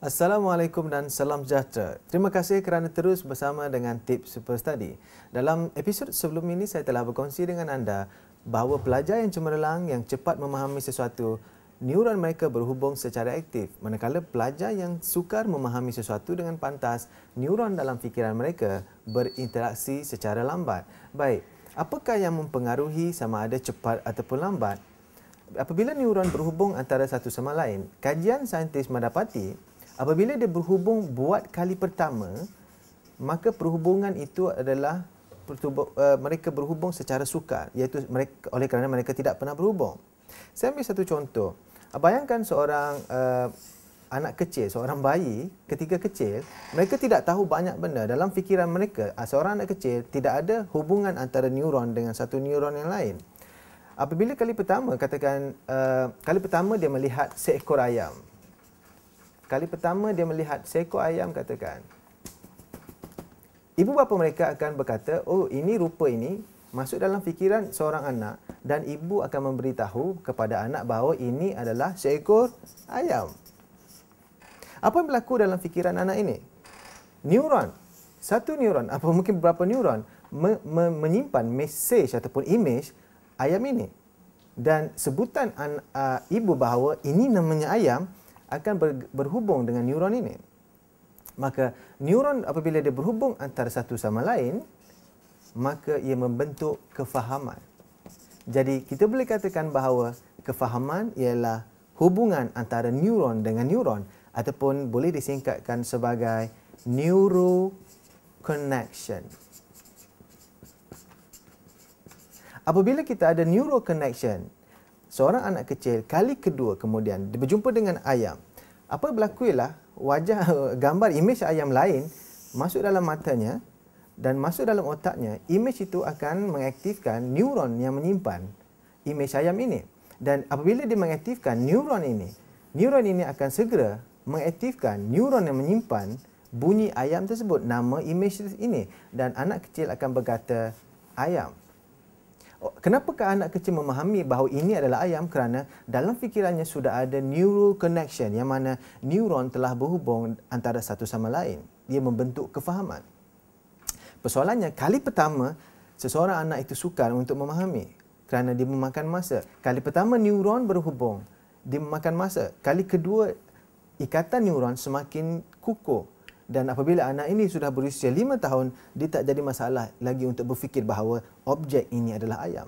Assalamualaikum dan salam sejahtera. Terima kasih kerana terus bersama dengan Tips Super Study. Dalam episod sebelum ini saya telah berkongsi dengan anda bahawa pelajar yang cemerlang yang cepat memahami sesuatu, neuron mereka berhubung secara aktif. Manakala pelajar yang sukar memahami sesuatu dengan pantas, neuron dalam fikiran mereka berinteraksi secara lambat. Baik, apakah yang mempengaruhi sama ada cepat ataupun lambat? Apabila neuron berhubung antara satu sama lain, kajian saintis mendapati Apabila dia berhubung buat kali pertama, maka perhubungan itu adalah eh, mereka berhubung secara sukar, iaitu mereka, oleh kerana mereka tidak pernah berhubung. Saya ambil satu contoh. Bayangkan seorang uh, anak kecil, seorang bayi ketika kecil, mereka tidak tahu banyak benda dalam fikiran mereka. Ah, seorang anak kecil tidak ada hubungan antara neuron dengan satu neuron yang lain. Apabila kali pertama, katakan uh, kali pertama dia melihat seekor ayam. Kali pertama dia melihat seekor ayam katakan. Ibu bapa mereka akan berkata, oh ini rupa ini masuk dalam fikiran seorang anak dan ibu akan memberitahu kepada anak bahawa ini adalah seekor ayam. Apa yang berlaku dalam fikiran anak ini? Neuron. Satu neuron, apa mungkin beberapa neuron me- me- menyimpan mesej ataupun image ayam ini. Dan sebutan uh, ibu bahawa ini namanya ayam, akan ber, berhubung dengan neuron ini. Maka neuron apabila dia berhubung antara satu sama lain, maka ia membentuk kefahaman. Jadi kita boleh katakan bahawa kefahaman ialah hubungan antara neuron dengan neuron ataupun boleh disingkatkan sebagai neuro connection. Apabila kita ada neuro connection, seorang anak kecil kali kedua kemudian berjumpa dengan ayam. Apa berlaku ialah wajah eh, gambar imej ayam lain masuk dalam matanya dan masuk dalam otaknya, imej itu akan mengaktifkan neuron yang menyimpan imej ayam ini. Dan apabila dia mengaktifkan neuron ini, neuron ini akan segera mengaktifkan neuron yang menyimpan bunyi ayam tersebut, nama imej ini. Dan anak kecil akan berkata, ayam. Kenapakah anak kecil memahami bahawa ini adalah ayam? Kerana dalam fikirannya sudah ada neural connection yang mana neuron telah berhubung antara satu sama lain. Ia membentuk kefahaman. Persoalannya, kali pertama seseorang anak itu sukar untuk memahami kerana dia memakan masa. Kali pertama neuron berhubung, dia memakan masa. Kali kedua, ikatan neuron semakin kukuh dan apabila anak ini sudah berusia lima tahun dia tak jadi masalah lagi untuk berfikir bahawa objek ini adalah ayam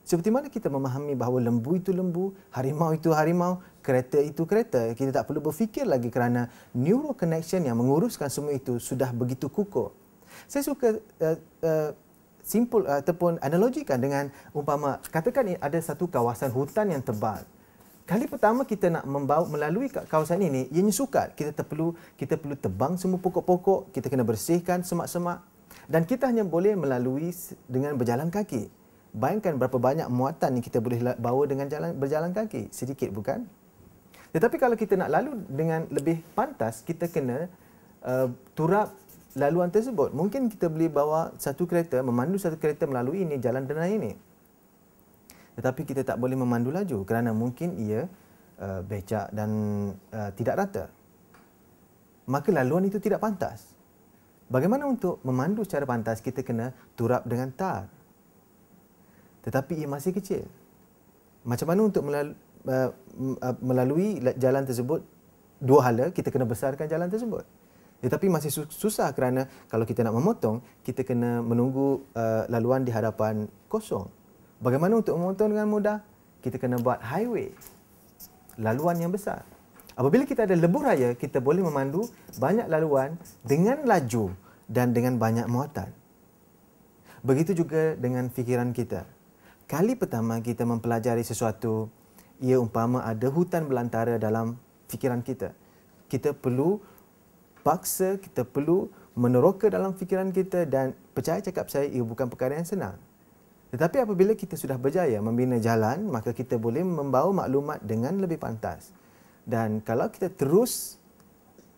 seperti mana kita memahami bahawa lembu itu lembu, harimau itu harimau, kereta itu kereta. Kita tak perlu berfikir lagi kerana neural connection yang menguruskan semua itu sudah begitu kukuh. Saya suka uh, uh, simple uh, ataupun analogikan dengan umpama katakan ada satu kawasan hutan yang tebal kali pertama kita nak membawa melalui kawasan ini ia sukar kita perlu kita perlu tebang semua pokok-pokok kita kena bersihkan semak-semak dan kita hanya boleh melalui dengan berjalan kaki bayangkan berapa banyak muatan yang kita boleh bawa dengan jalan berjalan kaki sedikit bukan tetapi kalau kita nak lalu dengan lebih pantas kita kena uh, turap laluan tersebut mungkin kita boleh bawa satu kereta memandu satu kereta melalui ini jalan denai ini tetapi kita tak boleh memandu laju kerana mungkin ia uh, becak dan uh, tidak rata. Maka laluan itu tidak pantas. Bagaimana untuk memandu secara pantas kita kena turap dengan tar. Tetapi ia masih kecil. Macam mana untuk uh, uh, melalui jalan tersebut dua hala kita kena besarkan jalan tersebut. Tetapi masih susah kerana kalau kita nak memotong kita kena menunggu uh, laluan di hadapan kosong. Bagaimana untuk memotong dengan mudah? Kita kena buat highway. Laluan yang besar. Apabila kita ada lebuh raya, kita boleh memandu banyak laluan dengan laju dan dengan banyak muatan. Begitu juga dengan fikiran kita. Kali pertama kita mempelajari sesuatu, ia umpama ada hutan belantara dalam fikiran kita. Kita perlu paksa, kita perlu meneroka dalam fikiran kita dan percaya cakap saya ia bukan perkara yang senang. Tetapi apabila kita sudah berjaya membina jalan, maka kita boleh membawa maklumat dengan lebih pantas. Dan kalau kita terus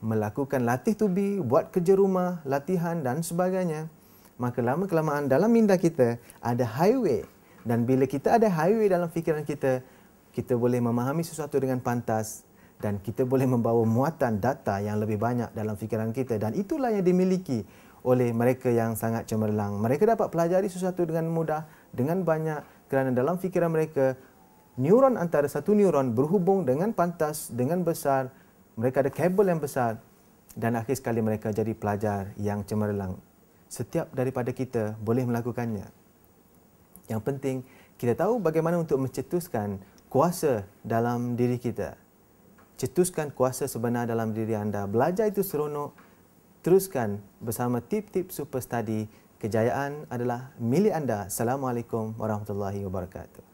melakukan latih tubi, buat kerja rumah, latihan dan sebagainya, maka lama-kelamaan dalam minda kita ada highway. Dan bila kita ada highway dalam fikiran kita, kita boleh memahami sesuatu dengan pantas dan kita boleh membawa muatan data yang lebih banyak dalam fikiran kita. Dan itulah yang dimiliki oleh mereka yang sangat cemerlang. Mereka dapat pelajari sesuatu dengan mudah dengan banyak kerana dalam fikiran mereka neuron antara satu neuron berhubung dengan pantas dengan besar mereka ada kabel yang besar dan akhir sekali mereka jadi pelajar yang cemerlang setiap daripada kita boleh melakukannya yang penting kita tahu bagaimana untuk mencetuskan kuasa dalam diri kita cetuskan kuasa sebenar dalam diri anda belajar itu seronok teruskan bersama tip-tip super study kejayaan adalah milik anda. Assalamualaikum warahmatullahi wabarakatuh.